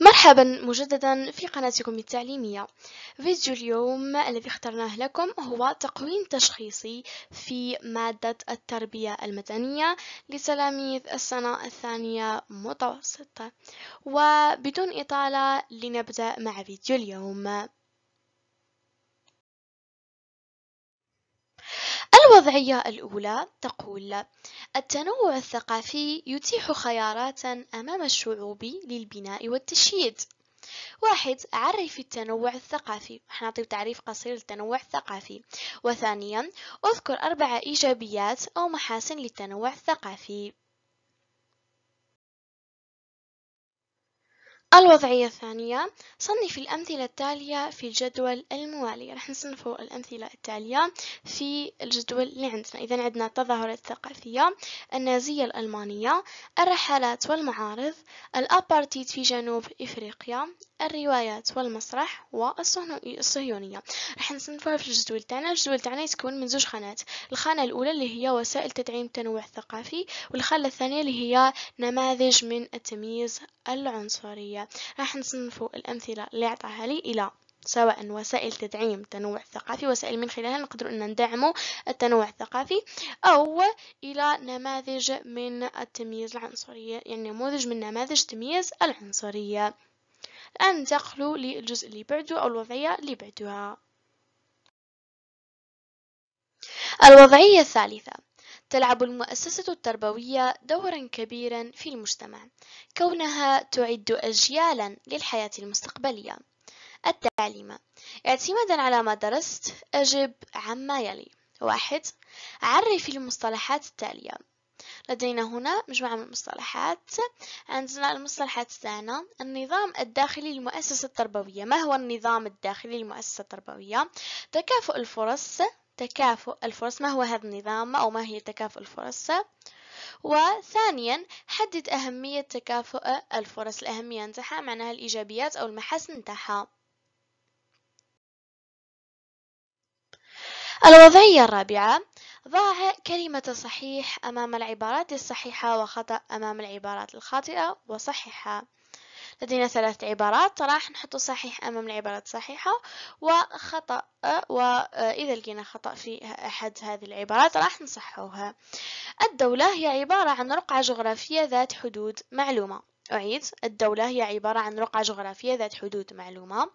مرحبا مجددا في قناتكم التعليمية فيديو اليوم الذي اخترناه لكم هو تقويم تشخيصي في مادة التربية المدنية لتلاميذ السنة الثانية متوسطة وبدون إطالة لنبدأ مع فيديو اليوم الوضعية الأولى تقول التنوع الثقافي يتيح خيارات أمام الشعوب للبناء والتشييد واحد عرف التنوع الثقافي حنعطيو تعريف قصير للتنوع الثقافي وثانيا اذكر أربع إيجابيات أو محاسن للتنوع الثقافي الوضعية الثانية صنف الأمثلة التالية في الجدول الموالي رح نصنف الأمثلة التالية في الجدول اللي عندنا إذا عندنا التظاهرات الثقافية النازية الألمانية الرحلات والمعارض الأبارتيت في جنوب إفريقيا الروايات والمسرح والصهيونية راح نصنفوها في الجدول تاعنا الجدول تاعنا يتكون من زوج خانات الخانة الأولى اللي هي وسائل تدعيم التنوع الثقافي والخانة الثانية اللي هي نماذج من التمييز العنصرية راح نصنفو الأمثلة اللي عطاها لي إلى سواء وسائل تدعيم التنوع الثقافي وسائل من خلالها نقدر أن ندعم التنوع الثقافي أو إلى نماذج من التمييز العنصرية يعني نموذج من نماذج تمييز العنصرية الآن ننتقلوا للجزء اللي بعده أو الوضعية اللي بعدها الوضعية الثالثة تلعب المؤسسة التربوية دورا كبيرا في المجتمع كونها تعد أجيالا للحياة المستقبلية التعليم اعتمادا على ما درست أجب عما يلي واحد عرف المصطلحات التالية لدينا هنا مجموعة من المصطلحات عندنا المصطلحات تاعنا النظام الداخلي للمؤسسة التربوية ما هو النظام الداخلي للمؤسسة التربوية تكافؤ الفرص تكافؤ الفرص ما هو هذا النظام أو ما هي تكافؤ الفرص وثانيا حدد أهمية تكافؤ الفرص الأهمية نتاعها معناها الإيجابيات أو المحاسن نتاعها الوضعية الرابعة ضع كلمة صحيح أمام العبارات الصحيحة وخطأ أمام العبارات الخاطئة وصححها لدينا ثلاث عبارات راح نحط صحيح أمام العبارات الصحيحة وخطأ وإذا لقينا خطأ في أحد هذه العبارات راح نصحوها الدولة هي عبارة عن رقعة جغرافية ذات حدود معلومة أعيد الدولة هي عبارة عن رقعة جغرافية ذات حدود معلومة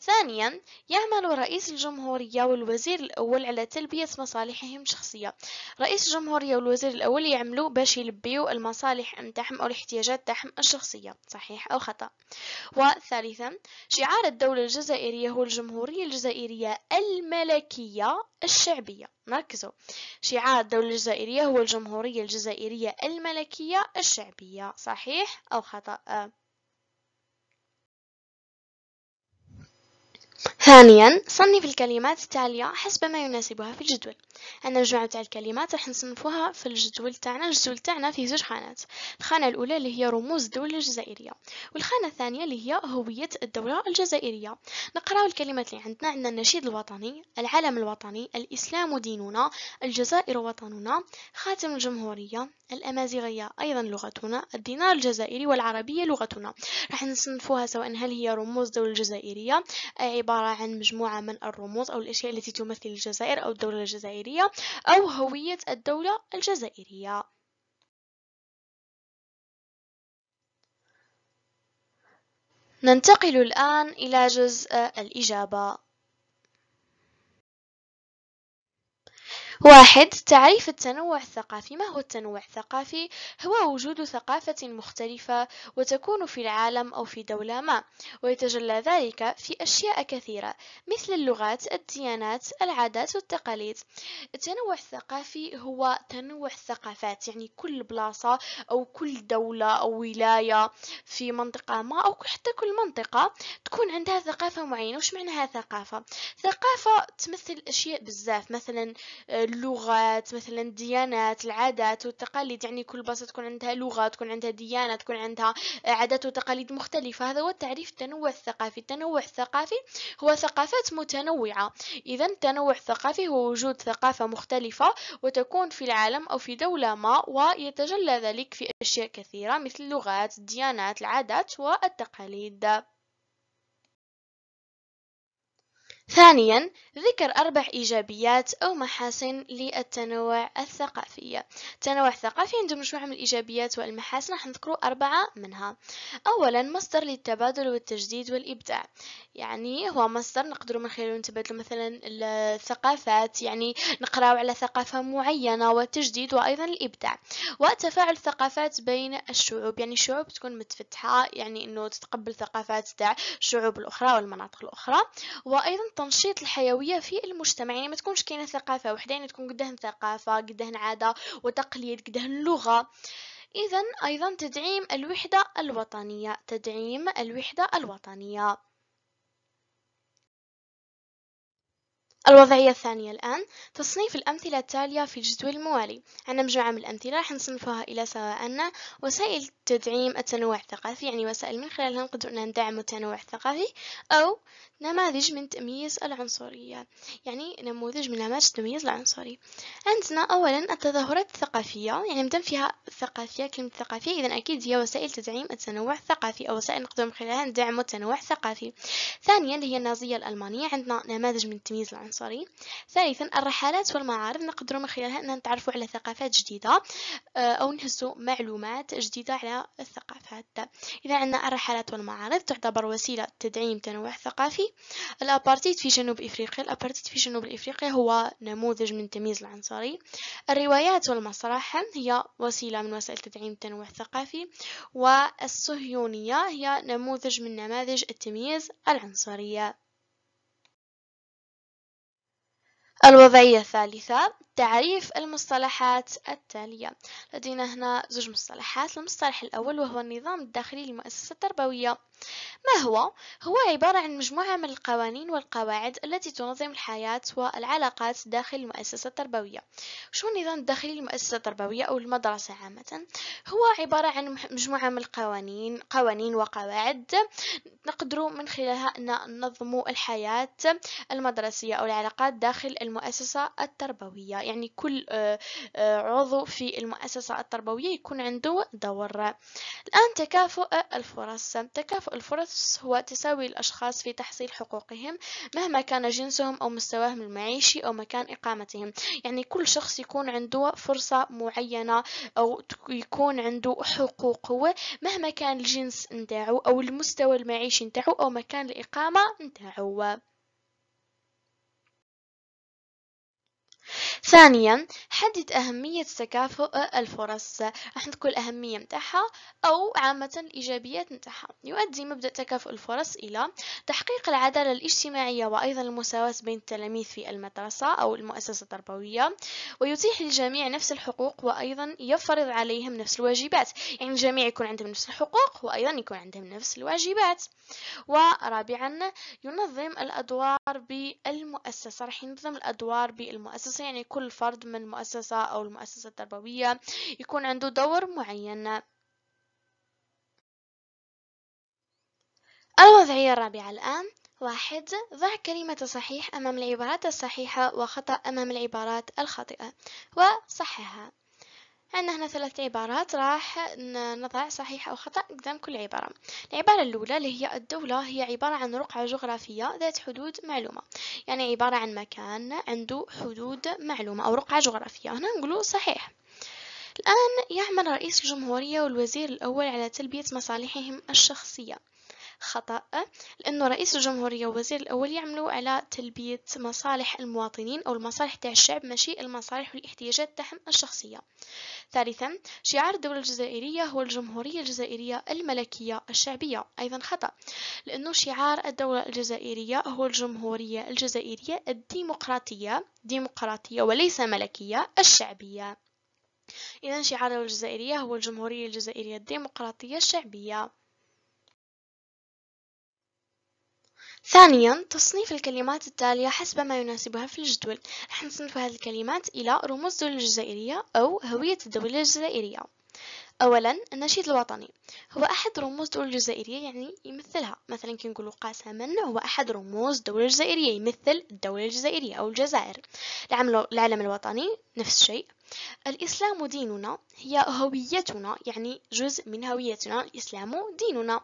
ثانيا يعمل رئيس الجمهورية والوزير الأول على تلبية مصالحهم الشخصية رئيس الجمهورية والوزير الأول يعملوا باش يلبيوا المصالح نتاعهم أو الاحتياجات تاعهم الشخصية صحيح أو خطأ وثالثا شعار الدولة الجزائرية هو الجمهورية الجزائرية الملكية الشعبية نركزوا شعار الدولة الجزائرية هو الجمهورية الجزائرية الملكية الشعبية صحيح أو خطأ ثانيا صنف الكلمات التالية حسب ما يناسبها في الجدول عندنا مجموعة تاع الكلمات راح نصنفوها في الجدول تاعنا الجدول تاعنا في زوج خانات الخانة الأولى اللي هي رموز الدولة الجزائرية والخانة الثانية اللي هي هوية الدولة الجزائرية نقراو الكلمات اللي عندنا عندنا النشيد الوطني العلم الوطني الإسلام ديننا الجزائر وطننا خاتم الجمهورية الأمازيغية أيضا لغتنا الدينار الجزائري والعربية لغتنا راح نصنفوها سواء هل هي رموز الدولة الجزائرية عبارة عن مجموعة من الرموز أو الأشياء التي تمثل الجزائر أو الدولة الجزائرية أو هوية الدولة الجزائرية ننتقل الآن إلى جزء الإجابة واحد تعريف التنوع الثقافي ما هو التنوع الثقافي هو وجود ثقافة مختلفة وتكون في العالم أو في دولة ما ويتجلى ذلك في أشياء كثيرة مثل اللغات الديانات العادات والتقاليد التنوع الثقافي هو تنوع الثقافات يعني كل بلاصة أو كل دولة أو ولاية في منطقة ما أو حتى كل منطقة تكون عندها ثقافة معينة وش معنى ثقافة ثقافة تمثل أشياء بزاف مثلا آه، اللغات مثلا الديانات العادات والتقاليد يعني كل بلاصه تكون عندها لغه تكون عندها ديانه تكون عندها عادات وتقاليد مختلفه هذا هو تعريف التنوع الثقافي التنوع الثقافي هو ثقافات متنوعه اذا التنوع الثقافي هو وجود ثقافه مختلفه وتكون في العالم او في دوله ما ويتجلى ذلك في اشياء كثيره مثل اللغات الديانات العادات والتقاليد ثانيا ذكر أربع إيجابيات أو محاسن للتنوع الثقافي التنوع الثقافي عنده مجموعة من الإيجابيات والمحاسن راح نذكر أربعة منها أولا مصدر للتبادل والتجديد والإبداع يعني هو مصدر نقدر من خلاله نتبادل مثلا الثقافات يعني نقراو على ثقافة معينة والتجديد وأيضا الإبداع وتفاعل الثقافات بين الشعوب يعني الشعوب تكون متفتحة يعني أنه تتقبل ثقافات تاع الشعوب الأخرى والمناطق الأخرى وأيضا تنشيط الحيويه في المجتمع يعني ما تكونش كاينه ثقافه وحده يعني تكون قدهن ثقافه قدهن عاده وتقليد قدهن لغه اذا ايضا تدعيم الوحده الوطنيه تدعيم الوحده الوطنيه الوضعية الثانية الآن تصنيف الأمثلة التالية في الجدول الموالي عندنا مجموعة من الأمثلة راح نصنفها إلى سواء أن وسائل تدعيم التنوع الثقافي يعني وسائل من خلالها نقدر ندعم التنوع الثقافي أو نماذج من تمييز العنصرية يعني نموذج من نماذج التمييز العنصري عندنا أولا التظاهرات الثقافية يعني مدام فيها ثقافية كلمة ثقافية إذا أكيد هي وسائل تدعيم التنوع الثقافي أو وسائل نقدر من خلالها ندعم التنوع الثقافي ثانيا اللي هي النازية الألمانية عندنا نماذج من تمييز العنصرية سوري ثالثا الرحلات والمعارض نقدروا من خلالها أننا نتعرفوا على ثقافات جديدة آه، أو نهزوا معلومات جديدة على الثقافات إذا عندنا الرحلات والمعارض تعتبر وسيلة تدعيم تنوع ثقافي الابارتيد في جنوب إفريقيا الابارتيد في جنوب إفريقيا هو نموذج من التمييز العنصري الروايات والمسرح هي وسيلة من وسائل تدعيم التنوع الثقافي والصهيونية هي نموذج من نماذج التمييز العنصرية الوضعية الثالثة تعريف المصطلحات التالية لدينا هنا زوج مصطلحات المصطلح الأول وهو النظام الداخلي للمؤسسة التربوية ما هو؟ هو عبارة عن مجموعة من القوانين والقواعد التي تنظم الحياة والعلاقات داخل المؤسسة التربوية شو النظام الداخلي للمؤسسة التربوية أو المدرسة عامة؟ هو عبارة عن مجموعة من القوانين قوانين وقواعد نقدر من خلالها أن ننظم الحياة المدرسية أو العلاقات داخل المؤسسة التربوية يعني كل آه، آه، عضو في المؤسسة التربوية يكون عنده دور الآن تكافؤ الفرص تكافؤ الفرص هو تساوي الأشخاص في تحصيل حقوقهم مهما كان جنسهم أو مستواهم المعيشي أو مكان إقامتهم يعني كل شخص يكون عنده فرصة معينة أو يكون عنده حقوق هو مهما كان الجنس نتاعو أو المستوى المعيشي نتاعو أو مكان الإقامة نتاعو ثانيا حدد أهمية تكافؤ الفرص راح نذكر الأهمية متاحة أو عامة الإيجابيات متاحة يؤدي مبدأ تكافؤ الفرص إلى تحقيق العدالة الاجتماعية وأيضا المساواة بين التلاميذ في المدرسة أو المؤسسة التربوية ويتيح للجميع نفس الحقوق وأيضا يفرض عليهم نفس الواجبات يعني الجميع يكون عندهم نفس الحقوق وأيضا يكون عندهم نفس الواجبات ورابعا ينظم الأدوار بالمؤسسة راح ينظم الأدوار بالمؤسسة يعني لكل فرد من المؤسسة أو المؤسسة التربوية يكون عنده دور معين الوضعية الرابعة الآن واحد ضع كلمة صحيح أمام العبارات الصحيحة وخطأ أمام العبارات الخاطئة وصححها عندنا هنا ثلاث عبارات راح نضع صحيح أو خطأ قدام كل عبارة العبارة الأولى اللي هي الدولة هي عبارة عن رقعة جغرافية ذات حدود معلومة يعني عبارة عن مكان عنده حدود معلومة أو رقعة جغرافية هنا نقوله صحيح الآن يعمل رئيس الجمهورية والوزير الأول على تلبية مصالحهم الشخصية خطأ لأنه رئيس الجمهورية ووزير الأول يعملوا على تلبية مصالح المواطنين أو المصالح تاع الشعب ماشي المصالح والاحتياجات تاعهم الشخصية ثالثا شعار الدولة الجزائرية هو الجمهورية الجزائرية الملكية الشعبية أيضا خطأ لأنه شعار الدولة الجزائرية هو الجمهورية الجزائرية الديمقراطية ديمقراطية وليس ملكية الشعبية إذا شعار الجزائرية هو الجمهورية الجزائرية الديمقراطية الشعبية ثانيا تصنيف الكلمات التالية حسب ما يناسبها في الجدول رح نصنف هذه الكلمات إلى رموز الدولة الجزائرية أو هوية الدولة الجزائرية أولا النشيد الوطني هو أحد رموز الدولة الجزائرية يعني يمثلها مثلا كي نقولوا قاسما هو أحد رموز الدولة الجزائرية يمثل الدولة الجزائرية أو الجزائر العلم الوطني نفس الشيء الإسلام ديننا هي هويتنا يعني جزء من هويتنا الإسلام ديننا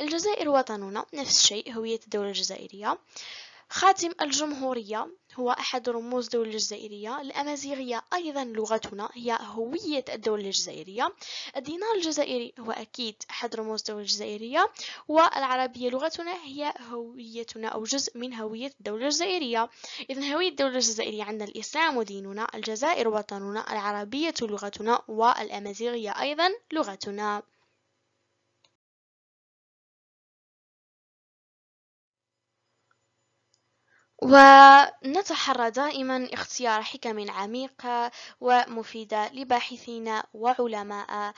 الجزائر وطننا نفس الشيء هوية الدولة الجزائرية خاتم الجمهورية هو أحد رموز الدولة الجزائرية الأمازيغية أيضا لغتنا هي هوية الدولة الجزائرية الدينار الجزائري هو أكيد أحد رموز الدولة الجزائرية والعربية لغتنا هي هويتنا أو جزء من هوية الدولة الجزائرية إذا هوية الدولة الجزائرية عندنا الإسلام ديننا الجزائر وطننا العربية لغتنا والأمازيغية أيضا لغتنا ونتحرى دائما اختيار حكم عميقة ومفيدة لباحثين وعلماء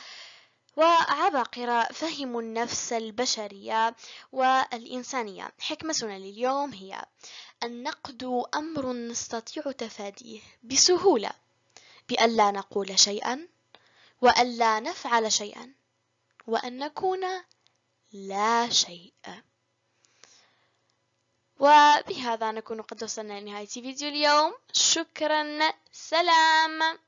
وعباقرة فهموا النفس البشرية والإنسانية حكمتنا لليوم هي النقد أمر نستطيع تفاديه بسهولة بأن لا نقول شيئا وأن لا نفعل شيئا وأن نكون لا شيء وبهذا نكون قد وصلنا لنهاية فيديو اليوم شكرا سلام